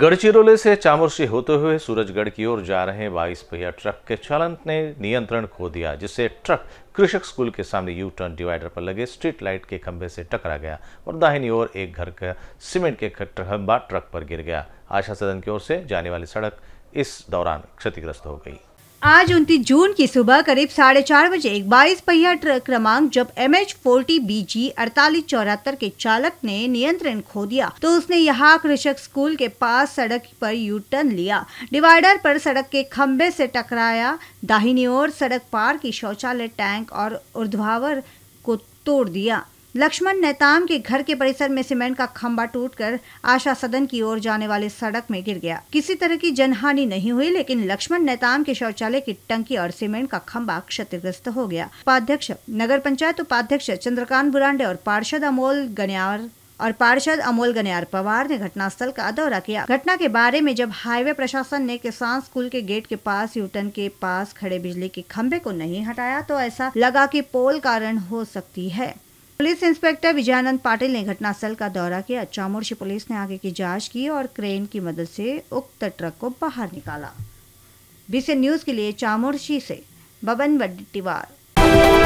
गढ़चिरोले से चामुर्सी होते हुए सूरजगढ़ की ओर जा रहे बाईस पहिया ट्रक के चालन ने नियंत्रण खो दिया जिससे ट्रक कृषक स्कूल के सामने यू टर्न डिवाइडर पर लगे स्ट्रीट लाइट के खंभे से टकरा गया और दाहिनी ओर एक घर का सीमेंट के खंभा ट्रक पर गिर गया आशा सदन की ओर से जाने वाली सड़क इस दौरान क्षतिग्रस्त हो गई आज उनतीस जून की सुबह करीब साढ़े चार बजे एक बाईस पहिया ट्रक क्रमांक जब M H forty B G अड़तालीस चौहत्तर के चालक ने नियंत्रण खो दिया तो उसने यहाँ कृषक स्कूल के पास सड़क पर यू टर्न लिया डिवाइडर पर सड़क के खम्भे से टकराया दाहिनी ओर सड़क पार की शौचालय टैंक और उर्ध्वावर को तोड़ दिया लक्ष्मण नेताम के घर के परिसर में सीमेंट का खंबा टूटकर आशा सदन की ओर जाने वाली सड़क में गिर गया किसी तरह की जनहानि नहीं हुई लेकिन लक्ष्मण नेताम के शौचालय की टंकी और सीमेंट का खम्बा क्षतिग्रस्त हो गया उपाध्यक्ष नगर पंचायत उपाध्यक्ष चंद्रकांत बुरांडे और पार्षद अमोल गनियार और पार्षद अमोल गनियार पवार ने घटनास्थल का दौरा किया घटना के बारे में जब हाईवे प्रशासन ने किसान स्कूल के गेट के पास यूटन के पास खड़े बिजली के खंभे को नहीं हटाया तो ऐसा लगा कि पोल कारण हो सकती है पुलिस इंस्पेक्टर विजयानंद पाटिल ने घटनास्थल का दौरा किया चामुर्शी पुलिस ने आगे की जांच की और क्रेन की मदद से उक्त ट्रक को बाहर निकाला बीसी न्यूज के लिए चामुर्शी से बबन बट्टीवार